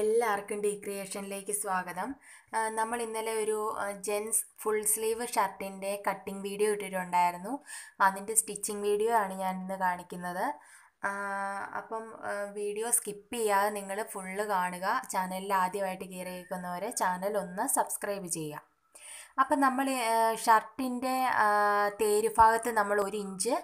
എല്ലാവർക്കും ഡീ ക്രിയേഷനിലേക്ക് സ്വാഗതം നമ്മൾ ഇന്നലെ ഒരു ജെൻസ് ഫുൾ സ്ലീവ് ഷർട്ടിൻ്റെ കട്ടിംഗ് വീഡിയോ ഇട്ടിട്ടുണ്ടായിരുന്നു അതിൻ്റെ സ്റ്റിച്ചിങ് വീഡിയോ ആണ് ഞാൻ ഇന്ന് കാണിക്കുന്നത് അപ്പം വീഡിയോ സ്കിപ്പ് ചെയ്യാതെ നിങ്ങൾ ഫുള്ള് കാണുക ചാനലിൽ ആദ്യമായിട്ട് കയറിയിരിക്കുന്നവരെ ചാനൽ ഒന്ന് സബ്സ്ക്രൈബ് ചെയ്യുക അപ്പം നമ്മൾ ഷർട്ടിൻ്റെ തേരുഭാഗത്ത് നമ്മൾ ഒരു ഇഞ്ച്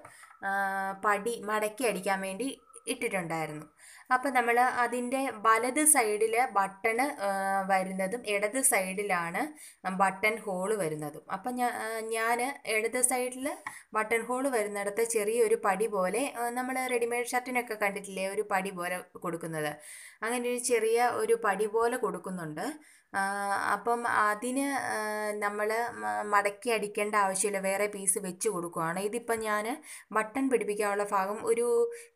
പടി മടക്കി അടിക്കാൻ വേണ്ടി ഇട്ടിട്ടുണ്ടായിരുന്നു അപ്പോൾ നമ്മൾ അതിൻ്റെ വലത് സൈഡില് ബട്ടണ് വരുന്നതും ഇടത് സൈഡിലാണ് ബട്ടൺ ഹോൾ വരുന്നതും അപ്പം ഞാൻ ഞാൻ ഇടത് സൈഡിൽ ബട്ടൺ ഹോൾ വരുന്നിടത്ത് ചെറിയൊരു പടി പോലെ നമ്മൾ റെഡിമെയ്ഡ് ഷർട്ടിനൊക്കെ കണ്ടിട്ടില്ലേ ഒരു പടി പോലെ കൊടുക്കുന്നത് അങ്ങനെ ഒരു ചെറിയ ഒരു പടി പോലെ കൊടുക്കുന്നുണ്ട് അപ്പം അതിന് നമ്മൾ മടക്കി അടിക്കേണ്ട ആവശ്യമില്ല വേറെ പീസ് വെച്ച് കൊടുക്കുകയാണ് ഇതിപ്പം ഞാൻ ബട്ടൺ പിടിപ്പിക്കാനുള്ള ഭാഗം ഒരു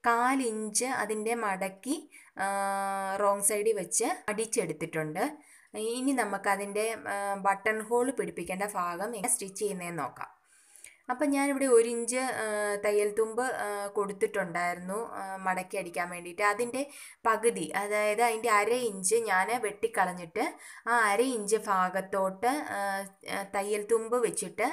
കാലിഞ്ച് അതിൻ്റെ മടക്കി റോങ് സൈഡിൽ വെച്ച് അടിച്ചെടുത്തിട്ടുണ്ട് ഇനി നമുക്കതിൻ്റെ ബട്ടൺ ഹോൾ പിടിപ്പിക്കേണ്ട ഭാഗം സ്റ്റിച്ച് ചെയ്യുന്നതെന്ന് നോക്കാം അപ്പം ഞാനിവിടെ ഒരു ഇഞ്ച് തയ്യൽ തുമ്പ് കൊടുത്തിട്ടുണ്ടായിരുന്നു മടക്കി അടിക്കാൻ വേണ്ടിയിട്ട് അതിൻ്റെ പകുതി അതായത് അതിൻ്റെ അര ഇഞ്ച് ഞാൻ വെട്ടിക്കളഞ്ഞിട്ട് ആ അര ഇഞ്ച് ഭാഗത്തോട്ട് തയ്യൽ തുമ്പ് വെച്ചിട്ട്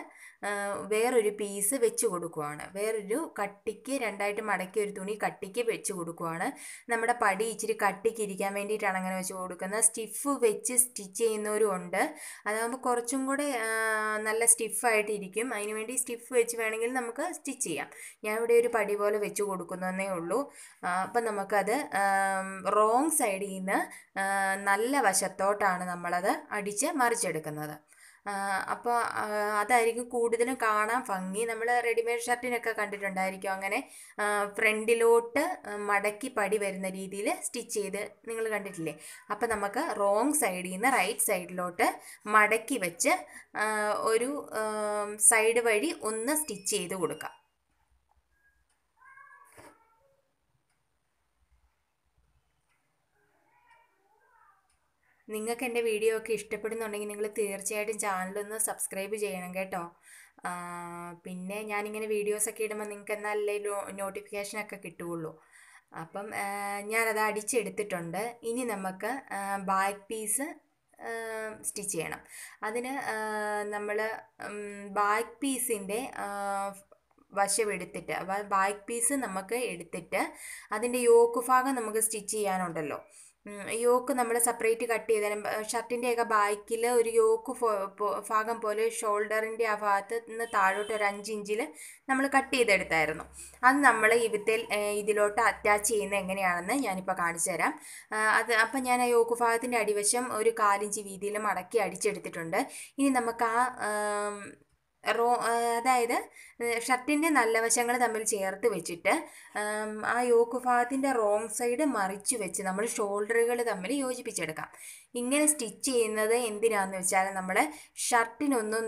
വേറൊരു പീസ് വെച്ച് കൊടുക്കുവാണ് വേറൊരു കട്ടിക്ക് രണ്ടായിട്ട് മടക്കി ഒരു തുണി കട്ടിക്ക് വെച്ച് കൊടുക്കുവാണ് നമ്മുടെ പടി ഇച്ചിരി കട്ടിക്ക് ഇരിക്കാൻ വേണ്ടിയിട്ടാണ് അങ്ങനെ വെച്ച് കൊടുക്കുന്നത് സ്റ്റിഫ് വെച്ച് സ്റ്റിച്ച് ചെയ്യുന്നവരും ഉണ്ട് അതാകുമ്പോൾ കുറച്ചും കൂടെ നല്ല സ്റ്റിഫായിട്ടിരിക്കും അതിനുവേണ്ടി സ്റ്റിഫ് ഷേപ്പ് വെച്ച് വേണമെങ്കിൽ നമുക്ക് സ്റ്റിച്ച് ചെയ്യാം ഞാൻ ഇവിടെ ഒരു പടി പോലെ വെച്ച് കൊടുക്കുന്നതേ ഉള്ളൂ അപ്പം നമുക്കത് റോങ് സൈഡിൽ നിന്ന് നല്ല വശത്തോട്ടാണ് നമ്മളത് അടിച്ച് മറിച്ചെടുക്കുന്നത് അപ്പോൾ അതായിരിക്കും കൂടുതലും കാണാൻ ഭംഗി നമ്മൾ റെഡിമെയ്ഡ് ഷർട്ടിനൊക്കെ കണ്ടിട്ടുണ്ടായിരിക്കും അങ്ങനെ ഫ്രണ്ടിലോട്ട് മടക്കി പടി വരുന്ന രീതിയിൽ സ്റ്റിച്ച് ചെയ്ത് നിങ്ങൾ കണ്ടിട്ടില്ലേ അപ്പോൾ നമുക്ക് റോങ് സൈഡിൽ നിന്ന് റൈറ്റ് സൈഡിലോട്ട് മടക്കി വെച്ച് ഒരു സൈഡ് വഴി ഒന്ന് സ്റ്റിച്ച് ചെയ്ത് കൊടുക്കാം നിങ്ങൾക്ക് എൻ്റെ വീഡിയോ ഒക്കെ ഇഷ്ടപ്പെടുന്നുണ്ടെങ്കിൽ നിങ്ങൾ തീർച്ചയായിട്ടും ചാനലൊന്ന് സബ്സ്ക്രൈബ് ചെയ്യണം കേട്ടോ പിന്നെ ഞാനിങ്ങനെ വീഡിയോസൊക്കെ ഇടുമ്പോൾ നിങ്ങൾക്ക് എന്നാലേ നോട്ടിഫിക്കേഷനൊക്കെ കിട്ടുകയുള്ളൂ അപ്പം ഞാനത് അടിച്ചെടുത്തിട്ടുണ്ട് ഇനി നമുക്ക് ബാക്ക് പീസ് സ്റ്റിച്ച് ചെയ്യണം അതിന് നമ്മൾ ബാക്ക് പീസിൻ്റെ എടുത്തിട്ട് ബാക്ക് പീസ് നമുക്ക് എടുത്തിട്ട് അതിൻ്റെ യോക്ക് ഭാഗം നമുക്ക് സ്റ്റിച്ച് ചെയ്യാനുണ്ടല്ലോ യോക്ക് നമ്മൾ സെപ്പറേറ്റ് കട്ട് ചെയ്താലും ഷർട്ടിൻ്റെയൊക്കെ ബാക്കിൽ ഒരു യോക്ക് ഭാഗം പോലെ ഷോൾഡറിൻ്റെ ആ ഭാഗത്ത് നിന്ന് താഴോട്ട് ഒരു അഞ്ച് ഇഞ്ചിൽ നമ്മൾ കട്ട് ചെയ്തെടുത്തായിരുന്നു അത് നമ്മൾ ഇവിത്തെ ഇതിലോട്ട് അറ്റാച്ച് ചെയ്യുന്നത് എങ്ങനെയാണെന്ന് ഞാനിപ്പോൾ കാണിച്ചു തരാം അത് അപ്പം ഞാൻ ആ യോക്ക് ഭാഗത്തിൻ്റെ അടിവശം ഒരു കാലിഞ്ച് വീതിയിൽ മടക്കി അടിച്ചെടുത്തിട്ടുണ്ട് ഇനി നമുക്ക് ആ റോ അതായത് ഷർട്ടിൻ്റെ നല്ല വശങ്ങൾ തമ്മിൽ ചേർത്ത് വെച്ചിട്ട് ആ യോക്ക് ഭാഗത്തിൻ്റെ റോങ് സൈഡ് മറിച്ച് വെച്ച് നമ്മൾ ഷോൾഡറുകൾ തമ്മിൽ യോജിപ്പിച്ചെടുക്കാം ഇങ്ങനെ സ്റ്റിച്ച് ചെയ്യുന്നത് എന്തിനാന്ന് വെച്ചാൽ നമ്മൾ ഷർട്ടിനൊന്നും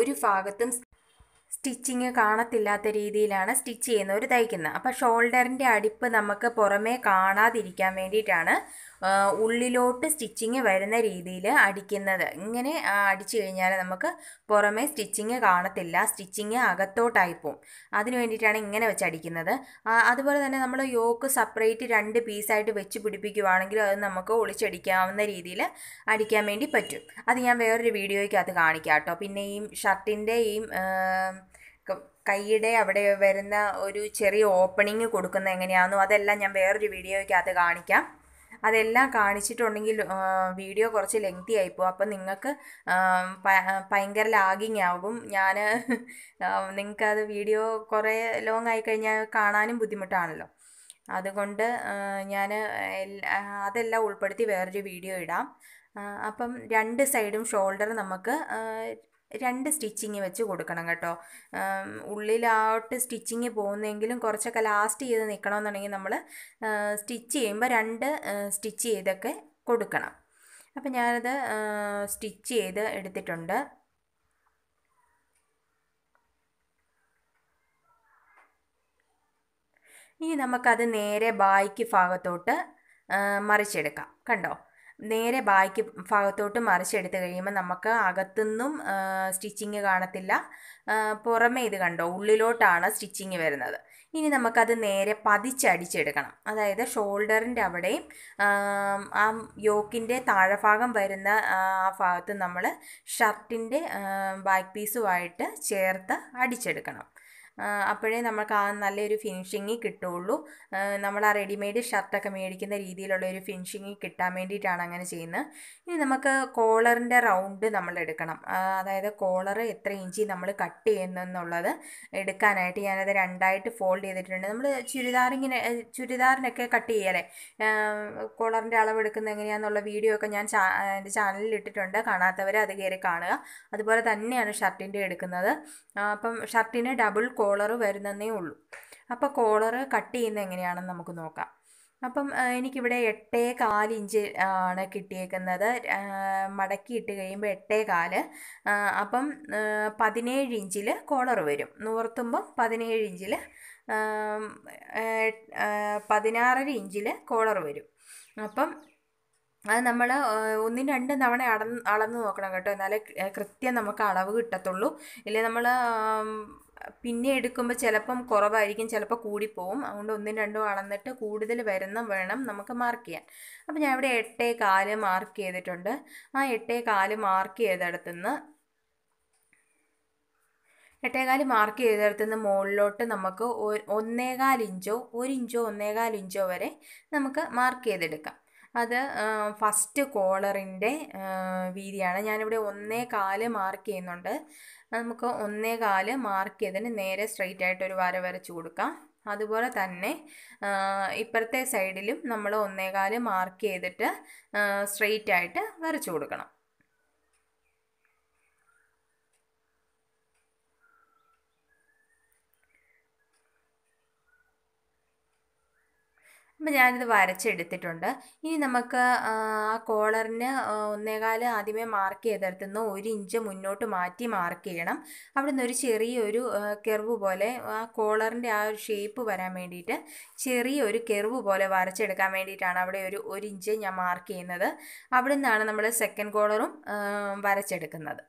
ഒരു ഭാഗത്തും സ്റ്റിച്ചിങ് കാണത്തില്ലാത്ത രീതിയിലാണ് സ്റ്റിച്ച് ചെയ്യുന്നവർ തയ്ക്കുന്നത് അപ്പോൾ ഷോൾഡറിൻ്റെ അടിപ്പ് നമുക്ക് പുറമേ കാണാതിരിക്കാൻ വേണ്ടിയിട്ടാണ് ഉള്ളിലോട്ട് സ്റ്റിച്ചിങ് വരുന്ന രീതിയിൽ അടിക്കുന്നത് ഇങ്ങനെ അടിച്ചു കഴിഞ്ഞാൽ നമുക്ക് പുറമേ സ്റ്റിച്ചിങ് കാണത്തില്ല സ്റ്റിച്ചിങ് അകത്തോട്ടായി പോവും അതിന് വേണ്ടിയിട്ടാണ് ഇങ്ങനെ വെച്ച് അടിക്കുന്നത് അതുപോലെ തന്നെ നമ്മൾ യോക്ക് സെപ്പറേറ്റ് രണ്ട് പീസായിട്ട് വെച്ച് പിടിപ്പിക്കുവാണെങ്കിൽ അത് നമുക്ക് ഒളിച്ചടിക്കാവുന്ന രീതിയിൽ അടിക്കാൻ വേണ്ടി പറ്റും അത് ഞാൻ വേറൊരു വീഡിയോയ്ക്ക് അത് കാണിക്കാം കേട്ടോ പിന്നെ ഈ ഷർട്ടിൻ്റെ ഈ കൈയുടെ അവിടെ വരുന്ന ഒരു ചെറിയ ഓപ്പണിങ് കൊടുക്കുന്ന എങ്ങനെയാണെന്നും അതെല്ലാം ഞാൻ വേറൊരു വീഡിയോയ്ക്ക് അത് കാണിക്കാം അതെല്ലാം കാണിച്ചിട്ടുണ്ടെങ്കിൽ വീഡിയോ കുറച്ച് ലെങ്തി ആയിപ്പോൾ അപ്പം നിങ്ങൾക്ക് ഭയങ്കര ലാഗിങ് ആകും ഞാൻ നിങ്ങൾക്കത് വീഡിയോ കുറേ ലോങ് ആയി കഴിഞ്ഞാൽ കാണാനും ബുദ്ധിമുട്ടാണല്ലോ അതുകൊണ്ട് ഞാൻ അതെല്ലാം ഉൾപ്പെടുത്തി വേറൊരു വീഡിയോ ഇടാം അപ്പം രണ്ട് സൈഡും ഷോൾഡർ നമുക്ക് രണ്ട് സ്റ്റിച്ചിങ് വെച്ച് കൊടുക്കണം കേട്ടോ ഉള്ളിലോട്ട് സ്റ്റിച്ചിങ് പോകുന്നെങ്കിലും കുറച്ചൊക്കെ ലാസ്റ്റ് ചെയ്ത് നിൽക്കണമെന്നുണ്ടെങ്കിൽ നമ്മൾ സ്റ്റിച്ച് ചെയ്യുമ്പോൾ രണ്ട് സ്റ്റിച്ച് ചെയ്തൊക്കെ കൊടുക്കണം അപ്പം ഞാനത് സ്റ്റിച്ച് ചെയ്ത് എടുത്തിട്ടുണ്ട് ഇനി നമുക്കത് നേരെ ബായ്ക്ക് ഭാഗത്തോട്ട് മറിച്ചെടുക്കാം കണ്ടോ നേരെ ബാക്കി ഭാഗത്തോട്ട് മറിച്ചെടുത്ത് കഴിയുമ്പോൾ നമുക്ക് അകത്തുനിന്നും സ്റ്റിച്ചിങ് കാണത്തില്ല പുറമേ ഇത് കണ്ടോ ഉള്ളിലോട്ടാണ് സ്റ്റിച്ചിങ് വരുന്നത് ഇനി നമുക്കത് നേരെ പതിച്ചടിച്ചെടുക്കണം അതായത് ഷോൾഡറിൻ്റെ അവിടെയും ആ യോക്കിൻ്റെ താഴെഭാഗം വരുന്ന ആ ഭാഗത്ത് നമ്മൾ ഷർട്ടിൻ്റെ ബാക്ക് പീസുമായിട്ട് ചേർത്ത് അടിച്ചെടുക്കണം അപ്പോഴേ നമുക്ക് ആ നല്ലൊരു ഫിനിഷിങ് കിട്ടുള്ളൂ നമ്മൾ ആ റെഡിമെയ്ഡ് ഷർട്ടൊക്കെ മേടിക്കുന്ന രീതിയിലുള്ള ഒരു ഫിനിഷിങ് കിട്ടാൻ വേണ്ടിയിട്ടാണ് അങ്ങനെ ചെയ്യുന്നത് ഇനി നമുക്ക് കോളറിൻ്റെ റൗണ്ട് നമ്മൾ എടുക്കണം അതായത് കോളർ എത്ര ഇഞ്ചി നമ്മൾ കട്ട് എന്നുള്ളത് എടുക്കാനായിട്ട് ഞാനത് രണ്ടായിട്ട് ഫോൾഡ് ചെയ്തിട്ടുണ്ട് നമ്മൾ ചുരിദാറിങ്ങനെ ചുരിദാറിനൊക്കെ കട്ട് ചെയ്യലേ കോളറിൻ്റെ എടുക്കുന്നത് എങ്ങനെയാണെന്നുള്ള വീഡിയോ ഒക്കെ ഞാൻ എൻ്റെ ചാനലിൽ ഇട്ടിട്ടുണ്ട് കാണാത്തവർ അത് കയറി കാണുക അതുപോലെ തന്നെയാണ് ഷർട്ടിൻ്റെ എടുക്കുന്നത് അപ്പം ഷർട്ടിന് ഡബിൾ കോ കോളർ വരുന്നതേ ഉള്ളൂ അപ്പോൾ കോളർ കട്ട് ചെയ്യുന്നത് എങ്ങനെയാണെന്ന് നമുക്ക് നോക്കാം അപ്പം എനിക്കിവിടെ എട്ടേ കാല് ഇഞ്ച് ആണ് കിട്ടിയേക്കുന്നത് മടക്കി ഇട്ട് കഴിയുമ്പോൾ എട്ടേ കാല് അപ്പം പതിനേഴ് ഇഞ്ചിൽ കോളർ വരും നൂർത്തുമ്പം പതിനേഴ് ഇഞ്ചിൽ പതിനാറര ഇഞ്ചിൽ കോളർ വരും അപ്പം അത് നമ്മൾ ഒന്നും രണ്ട് തവണ അടന്ന് അളന്ന് നോക്കണം കേട്ടോ എന്നാലേ കൃത്യം നമുക്ക് അളവ് കിട്ടത്തുള്ളൂ ഇല്ലെങ്കിൽ നമ്മൾ പിന്നെ എടുക്കുമ്പോൾ ചിലപ്പം കുറവായിരിക്കും ചിലപ്പോൾ കൂടിപ്പോവും അതുകൊണ്ട് ഒന്നും രണ്ടും അളന്നിട്ട് കൂടുതൽ വരുന്ന വേണം നമുക്ക് മാർക്ക് ചെയ്യാൻ അപ്പോൾ ഞാൻ ഇവിടെ എട്ടേ കാല് മാർക്ക് ചെയ്തിട്ടുണ്ട് ആ എട്ടേ കാല് മാർക്ക് നിന്ന് എട്ടേകാല് മാർക്ക് നിന്ന് മുകളിലോട്ട് നമുക്ക് ഒന്നേകാൽ ഇഞ്ചോ ഒരു ഇഞ്ചോ ഒന്നേകാൽ ഇഞ്ചോ വരെ നമുക്ക് മാർക്ക് ചെയ്തെടുക്കാം അത് ഫസ്റ്റ് കോളറിൻ്റെ വീതിയാണ് ഞാനിവിടെ ഒന്നേ കാല് മാർക്ക് ചെയ്യുന്നുണ്ട് നമുക്ക് ഒന്നേ കാല് മാർക്ക് ചെയ്തതിന് നേരെ സ്ട്രെയിറ്റ് ആയിട്ട് ഒരു വര വരച്ചു കൊടുക്കാം അതുപോലെ തന്നെ ഇപ്പുറത്തെ സൈഡിലും നമ്മൾ ഒന്നേകാല് മാർക്ക് ചെയ്തിട്ട് സ്ട്രെയിറ്റ് ആയിട്ട് വരച്ചു കൊടുക്കണം അപ്പം ഞാനിത് വരച്ചെടുത്തിട്ടുണ്ട് ഇനി നമുക്ക് ആ കോളറിന് ഒന്നേകാൽ ആദ്യമേ മാർക്ക് ചെയ്തെടുത്തുനിന്ന് ഒരു ഇഞ്ച് മുന്നോട്ട് മാറ്റി മാർക്ക് ചെയ്യണം അവിടെ നിന്ന് ഒരു ചെറിയൊരു കെർവ് പോലെ ആ കോളറിൻ്റെ ആ ഒരു ഷേപ്പ് വരാൻ വേണ്ടിയിട്ട് ചെറിയൊരു കെർവ് പോലെ വരച്ചെടുക്കാൻ വേണ്ടിയിട്ടാണ് അവിടെ ഒരു ഒരു ഇഞ്ച് ഞാൻ മാർക്ക് ചെയ്യുന്നത് അവിടെ നിന്നാണ് നമ്മൾ സെക്കൻഡ് കോളറും വരച്ചെടുക്കുന്നത്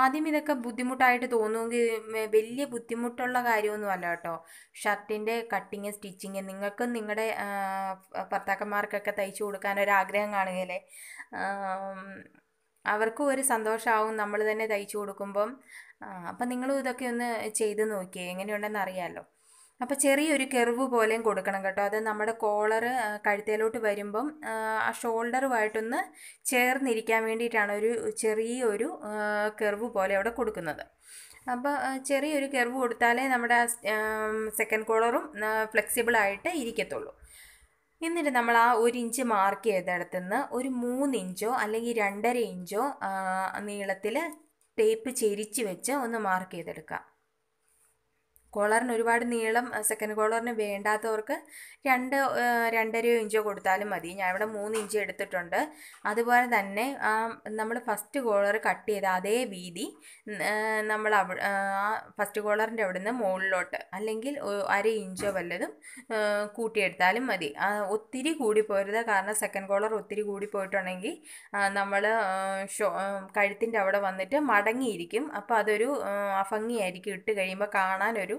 ആദ്യം ഇതൊക്കെ ബുദ്ധിമുട്ടായിട്ട് തോന്നുമെങ്കിൽ വലിയ ബുദ്ധിമുട്ടുള്ള കാര്യമൊന്നും അല്ല കേട്ടോ ഷർട്ടിൻ്റെ കട്ടിങ് സ്റ്റിച്ചിങ് നിങ്ങൾക്ക് നിങ്ങളുടെ ഭർത്താക്കന്മാർക്കൊക്കെ തയ്ച്ചു കൊടുക്കാൻ ആഗ്രഹം കാണുകയല്ലേ അവർക്കും ഒരു സന്തോഷമാവും നമ്മൾ തന്നെ തയ്ച്ചു കൊടുക്കുമ്പം അപ്പം നിങ്ങളും ഇതൊക്കെ ഒന്ന് ചെയ്ത് നോക്കിയേ എങ്ങനെയുണ്ടെന്ന് അറിയാമല്ലോ അപ്പോൾ ചെറിയൊരു കെർവ് പോലെയും കൊടുക്കണം കേട്ടോ അത് നമ്മുടെ കോളർ കഴുത്തേലോട്ട് വരുമ്പം ആ ഷോൾഡറുമായിട്ടൊന്ന് ചേർന്നിരിക്കാൻ വേണ്ടിയിട്ടാണ് ഒരു ചെറിയൊരു കെർവ് പോലെ അവിടെ കൊടുക്കുന്നത് അപ്പോൾ ചെറിയൊരു കെർവ് കൊടുത്താലേ നമ്മുടെ സെക്കൻഡ് കോളറും ഫ്ലെക്സിബിളായിട്ട് ഇരിക്കത്തുള്ളൂ എന്നിട്ട് നമ്മൾ ആ ഒരു ഇഞ്ച് മാർക്ക് നിന്ന് ഒരു മൂന്ന് ഇഞ്ചോ അല്ലെങ്കിൽ രണ്ടര ഇഞ്ചോ നീളത്തിൽ ടേപ്പ് ചെരിച്ച് വെച്ച് ഒന്ന് മാർക്ക് ചെയ്തെടുക്കാം കോളറിന് ഒരുപാട് നീളം സെക്കൻഡ് കോളറിന് വേണ്ടാത്തവർക്ക് രണ്ട് രണ്ടരയോ ഇഞ്ചോ കൊടുത്താലും മതി ഞാൻ ഇവിടെ മൂന്ന് ഇഞ്ച് എടുത്തിട്ടുണ്ട് അതുപോലെ തന്നെ നമ്മൾ ഫസ്റ്റ് കോളർ കട്ട് ചെയ്ത അതേ വീതി നമ്മൾ അവ ഫസ്റ്റ് കോളറിൻ്റെ അവിടെ നിന്ന് മുകളിലോട്ട് അല്ലെങ്കിൽ അര ഇഞ്ചോ വല്ലതും കൂട്ടിയെടുത്താലും മതി ഒത്തിരി കൂടിപ്പോരുത് കാരണം സെക്കൻഡ് കോളർ ഒത്തിരി കൂടിപ്പോയിട്ടുണ്ടെങ്കിൽ നമ്മൾ ഷോ കഴുത്തിൻ്റെ അവിടെ വന്നിട്ട് മടങ്ങിയിരിക്കും അപ്പോൾ അതൊരു അഭംഗിയായിരിക്കും ഇട്ട് കഴിയുമ്പോൾ കാണാനൊരു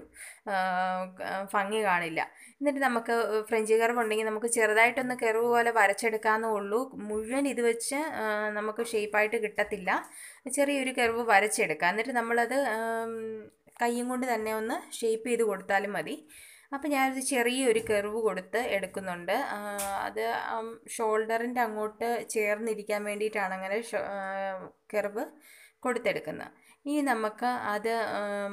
ഭംഗി കാണില്ല എന്നിട്ട് നമുക്ക് ഫ്രഞ്ച് കർവ് ഉണ്ടെങ്കിൽ നമുക്ക് ചെറുതായിട്ടൊന്ന് കെർവ് പോലെ വരച്ചെടുക്കാമെന്നേ ഉള്ളൂ മുഴുവൻ ഇത് വെച്ച് നമുക്ക് ഷേപ്പായിട്ട് കിട്ടത്തില്ല ചെറിയൊരു കെർവ് വരച്ചെടുക്കുക എന്നിട്ട് നമ്മളത് കൈയും കൊണ്ട് തന്നെ ഒന്ന് ഷേപ്പ് ചെയ്ത് കൊടുത്താലും മതി അപ്പോൾ ഞാനൊരു ചെറിയൊരു കെർവ് കൊടുത്ത് എടുക്കുന്നുണ്ട് അത് ഷോൾഡറിൻ്റെ അങ്ങോട്ട് ചേർന്നിരിക്കാൻ വേണ്ടിയിട്ടാണ് അങ്ങനെ കെർവ് കൊടുത്തെടുക്കുന്നത് ഇനി നമുക്ക് അത്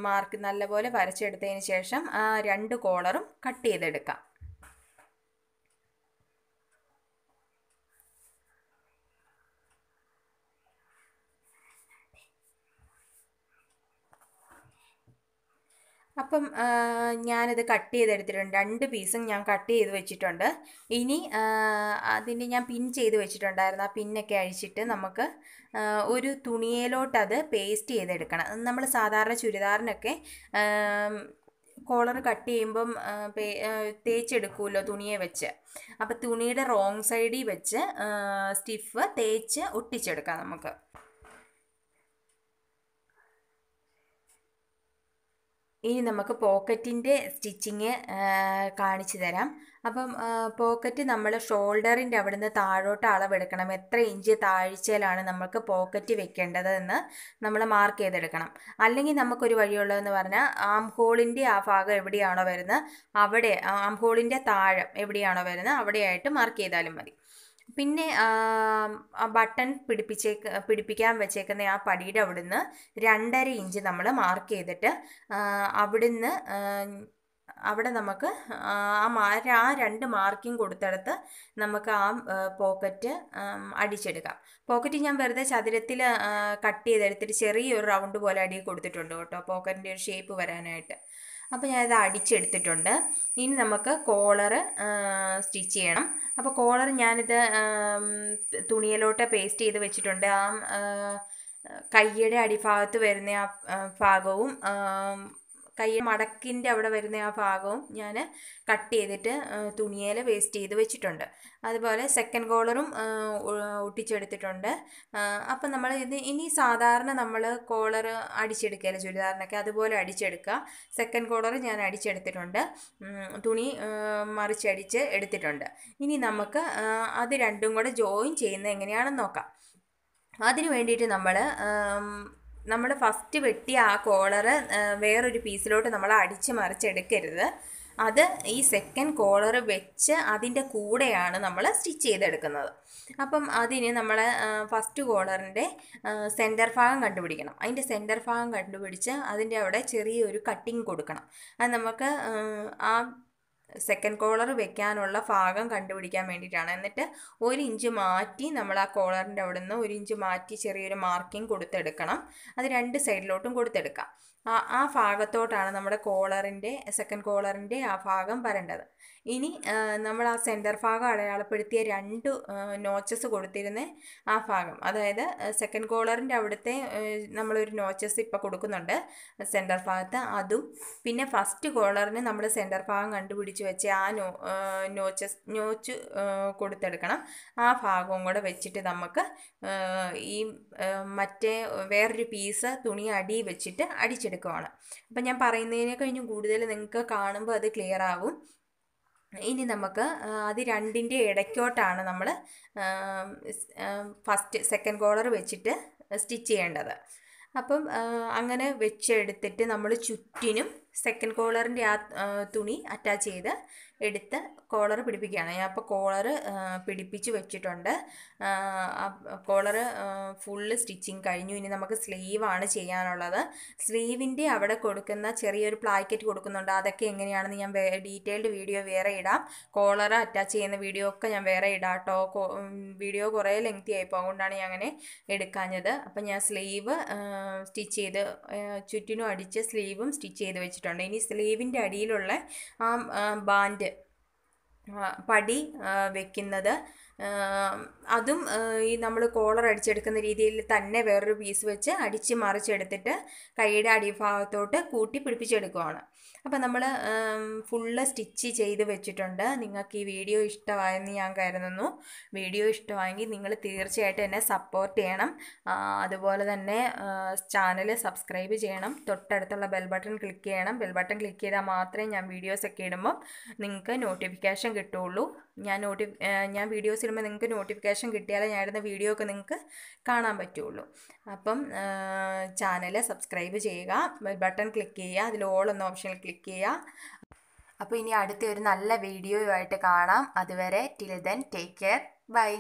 മാർക്ക് നല്ലപോലെ വരച്ചെടുത്തതിന് ശേഷം ആ രണ്ട് കോളറും കട്ട് ചെയ്തെടുക്കാം അപ്പം ഞാനിത് കട്ട് ചെയ്തെടുത്തിട്ടുണ്ട് രണ്ട് പീസും ഞാൻ കട്ട് ചെയ്ത് വെച്ചിട്ടുണ്ട് ഇനി അതിന് ഞാൻ പിൻ ചെയ്ത് വെച്ചിട്ടുണ്ടായിരുന്നു ആ പിന്നൊക്കെ അഴിച്ചിട്ട് നമുക്ക് ഒരു തുണിയിലോട്ടത് പേസ്റ്റ് ചെയ്തെടുക്കണം നമ്മൾ സാധാരണ ചുരിദാറിനൊക്കെ കോളർ കട്ട് ചെയ്യുമ്പം തേച്ചെടുക്കുമല്ലോ തുണിയെ വെച്ച് അപ്പോൾ തുണിയുടെ റോങ് സൈഡിൽ വെച്ച് സ്റ്റിഫ് തേച്ച് ഒട്ടിച്ചെടുക്കാം നമുക്ക് ഇനി നമുക്ക് പോക്കറ്റിൻ്റെ സ്റ്റിച്ചിങ് കാണിച്ചു തരാം അപ്പം പോക്കറ്റ് നമ്മൾ ഷോൾഡറിൻ്റെ അവിടുന്ന് താഴോട്ട് അളവെടുക്കണം എത്ര ഇഞ്ച് താഴ്ചയിലാണ് നമുക്ക് പോക്കറ്റ് വെക്കേണ്ടതെന്ന് നമ്മൾ മാർക്ക് ചെയ്തെടുക്കണം അല്ലെങ്കിൽ നമുക്കൊരു വഴിയുള്ളതെന്ന് പറഞ്ഞാൽ ആം ഹോളിൻ്റെ ആ ഭാഗം എവിടെയാണോ വരുന്നത് അവിടെ ആം ഹോളിൻ്റെ താഴം എവിടെയാണോ വരുന്നത് അവിടെയായിട്ട് മാർക്ക് ചെയ്താലും മതി പിന്നെ ബട്ടൺ പിടിപ്പിച്ചേ പിടിപ്പിക്കാൻ വെച്ചേക്കുന്ന ആ പടിയുടെ അവിടുന്ന് രണ്ടര ഇഞ്ച് നമ്മൾ മാർക്ക് ചെയ്തിട്ട് അവിടുന്ന് അവിടെ നമുക്ക് ആ മാര ആ രണ്ട് മാർക്കിംഗ് കൊടുത്തെടുത്ത് നമുക്ക് ആ പോക്കറ്റ് അടിച്ചെടുക്കാം പോക്കറ്റ് ഞാൻ വെറുതെ ചതുരത്തിൽ കട്ട് ചെയ്തെടുത്തിട്ട് ചെറിയൊരു റൗണ്ട് പോലെ അടി കൊടുത്തിട്ടുണ്ട് കേട്ടോ പോക്കറ്റിൻ്റെ ഒരു ഷേപ്പ് വരാനായിട്ട് അപ്പോൾ ഞാനത് അടിച്ചെടുത്തിട്ടുണ്ട് ഇനി നമുക്ക് കോളർ സ്റ്റിച്ച് ചെയ്യണം അപ്പോൾ കോളർ ഞാനിത് തുണിയിലോട്ട് പേസ്റ്റ് ചെയ്ത് വെച്ചിട്ടുണ്ട് ആ കയ്യുടെ അടിഭാഗത്ത് വരുന്ന ആ ഭാഗവും കൈ മടക്കിൻ്റെ അവിടെ വരുന്ന ആ ഭാഗവും ഞാൻ കട്ട് ചെയ്തിട്ട് തുണിയേൽ വേസ്റ്റ് ചെയ്ത് വെച്ചിട്ടുണ്ട് അതുപോലെ സെക്കൻഡ് കോളറും ഒട്ടിച്ചെടുത്തിട്ടുണ്ട് അപ്പം നമ്മൾ ഇത് ഇനി സാധാരണ നമ്മൾ കോളർ അടിച്ചെടുക്കുകയല്ല ചുരിദാറിനൊക്കെ അതുപോലെ അടിച്ചെടുക്കുക സെക്കൻഡ് കോളർ ഞാൻ അടിച്ചെടുത്തിട്ടുണ്ട് തുണി മറിച്ചടിച്ച് എടുത്തിട്ടുണ്ട് ഇനി നമുക്ക് അത് രണ്ടും കൂടെ ജോയിൻ ചെയ്യുന്നത് എങ്ങനെയാണെന്ന് നോക്കാം അതിനു വേണ്ടിയിട്ട് നമ്മൾ നമ്മൾ ഫസ്റ്റ് വെട്ടിയ ആ കോളറ് വേറൊരു പീസിലോട്ട് നമ്മൾ അടിച്ച് മറിച്ചെടുക്കരുത് അത് ഈ സെക്കൻഡ് കോളർ വെച്ച് അതിൻ്റെ കൂടെയാണ് നമ്മൾ സ്റ്റിച്ച് ചെയ്തെടുക്കുന്നത് അപ്പം അതിന് നമ്മൾ ഫസ്റ്റ് കോളറിൻ്റെ സെൻറ്റർ ഭാഗം കണ്ടുപിടിക്കണം അതിൻ്റെ സെൻറ്റർ ഭാഗം കണ്ടുപിടിച്ച് അതിൻ്റെ അവിടെ ചെറിയൊരു കട്ടിങ് കൊടുക്കണം അത് നമുക്ക് ആ സെക്കൻഡ് കോളർ വെക്കാനുള്ള ഭാഗം കണ്ടുപിടിക്കാൻ വേണ്ടിയിട്ടാണ് എന്നിട്ട് ഒരു ഇഞ്ച് മാറ്റി നമ്മൾ ആ കോളറിൻ്റെ അവിടെ നിന്ന് ഒരു ഇഞ്ച് മാറ്റി ചെറിയൊരു മാർക്കിംഗ് കൊടുത്തെടുക്കണം അത് രണ്ട് സൈഡിലോട്ടും കൊടുത്തെടുക്കാം ആ ആ ഭാഗത്തോട്ടാണ് നമ്മുടെ കോളറിൻ്റെ സെക്കൻഡ് കോളറിൻ്റെ ആ ഭാഗം വരേണ്ടത് ഇനി നമ്മൾ ആ സെൻറ്റർ ഭാഗം അടയാളപ്പെടുത്തിയ രണ്ട് നോച്ചസ് കൊടുത്തിരുന്ന ആ ഭാഗം അതായത് സെക്കൻഡ് കോളറിൻ്റെ അവിടുത്തെ നമ്മളൊരു നോച്ചസ് ഇപ്പോൾ കൊടുക്കുന്നുണ്ട് സെൻറ്റർ ഭാഗത്ത് അതും പിന്നെ ഫസ്റ്റ് കോളറിന് നമ്മൾ സെൻറ്റർ ഭാഗം കണ്ടുപിടിച്ച് വെച്ച് ആ നോ നോച്ചസ് നോച്ച് കൊടുത്തെടുക്കണം ആ ഭാഗവും കൂടെ വെച്ചിട്ട് നമുക്ക് ഈ മറ്റേ വേറൊരു പീസ് തുണി അടി വെച്ചിട്ട് അടിച്ചെടുക്കാം വരച്ചെടുക്കുവാണ് അപ്പം ഞാൻ പറയുന്നതിനെ കഴിഞ്ഞ് കൂടുതൽ നിങ്ങൾക്ക് കാണുമ്പോൾ അത് ക്ലിയർ ആവും ഇനി നമുക്ക് അത് രണ്ടിൻ്റെ ഇടയ്ക്കോട്ടാണ് നമ്മൾ ഫസ്റ്റ് സെക്കൻഡ് കോളർ വെച്ചിട്ട് സ്റ്റിച്ച് ചെയ്യേണ്ടത് അപ്പം അങ്ങനെ വെച്ചെടുത്തിട്ട് നമ്മൾ ചുറ്റിനും സെക്കൻഡ് കോളറിൻ്റെ ആ തുണി അറ്റാച്ച് ചെയ്ത് എടുത്ത് കോളർ പിടിപ്പിക്കുകയാണ് ഞാൻ അപ്പോൾ കോളർ പിടിപ്പിച്ച് വെച്ചിട്ടുണ്ട് കോളർ ഫുള്ള് സ്റ്റിച്ചിങ് കഴിഞ്ഞു ഇനി നമുക്ക് സ്ലീവാണ് ചെയ്യാനുള്ളത് സ്ലീവിൻ്റെ അവിടെ കൊടുക്കുന്ന ചെറിയൊരു പ്ലാക്കറ്റ് കൊടുക്കുന്നുണ്ട് അതൊക്കെ എങ്ങനെയാണെന്ന് ഞാൻ ഡീറ്റെയിൽഡ് വീഡിയോ വേറെ ഇടാം കോളർ അറ്റാച്ച് ചെയ്യുന്ന വീഡിയോ ഒക്കെ ഞാൻ വേറെ ഇടാം കേട്ടോ വീഡിയോ കുറേ ലെങ്തി ആയിപ്പോൾ അതുകൊണ്ടാണ് ഞാൻ അങ്ങനെ എടുക്കാഞ്ഞത് അപ്പം ഞാൻ സ്ലീവ് സ്റ്റിച്ച് ചെയ്ത് ചുറ്റിനും അടിച്ച് സ്ലീവും സ്റ്റിച്ച് ചെയ്ത് വെച്ചിട്ടുണ്ട് വെച്ചിട്ടുണ്ട് ഇനി സ്ലീവിൻ്റെ അടിയിലുള്ള ആ ബാൻഡ് പടി വെക്കുന്നത് അതും ഈ നമ്മൾ കോളർ അടിച്ചെടുക്കുന്ന രീതിയിൽ തന്നെ വേറൊരു പീസ് വെച്ച് അടിച്ച് മറിച്ചെടുത്തിട്ട് കൈയുടെ അടിഭാഗത്തോട്ട് കൂട്ടി പിടിപ്പിച്ചെടുക്കുവാണ് അപ്പം നമ്മൾ ഫുള്ള് സ്റ്റിച്ച് ചെയ്ത് വെച്ചിട്ടുണ്ട് നിങ്ങൾക്ക് ഈ വീഡിയോ ഇഷ്ടമായെന്ന് ഞാൻ കരുതുന്നു വീഡിയോ ഇഷ്ടമായെങ്കിൽ നിങ്ങൾ തീർച്ചയായിട്ടും എന്നെ സപ്പോർട്ട് ചെയ്യണം അതുപോലെ തന്നെ ചാനൽ സബ്സ്ക്രൈബ് ചെയ്യണം തൊട്ടടുത്തുള്ള ബെൽ ബട്ടൺ ക്ലിക്ക് ചെയ്യണം ബെൽ ബട്ടൺ ക്ലിക്ക് ചെയ്താൽ മാത്രമേ ഞാൻ വീഡിയോസൊക്കെ ഇടുമ്പം നിങ്ങൾക്ക് നോട്ടിഫിക്കേഷൻ കിട്ടുള്ളൂ ഞാൻ നോട്ടി ഞാൻ വീഡിയോസ് സിനിമ നിങ്ങൾക്ക് നോട്ടിഫിക്കേഷൻ കിട്ടിയാലേ ഞാൻ ഇടുന്ന വീഡിയോ ഒക്കെ നിങ്ങൾക്ക് കാണാൻ പറ്റുള്ളൂ അപ്പം ചാനൽ സബ്സ്ക്രൈബ് ചെയ്യുക ബട്ടൺ ക്ലിക്ക് ചെയ്യുക അതിൽ ഓൾ എന്ന ഓപ്ഷനിൽ ക്ലിക്ക് ചെയ്യുക അപ്പോൾ ഇനി അടുത്ത ഒരു നല്ല വീഡിയോയുമായിട്ട് കാണാം അതുവരെ till then take care by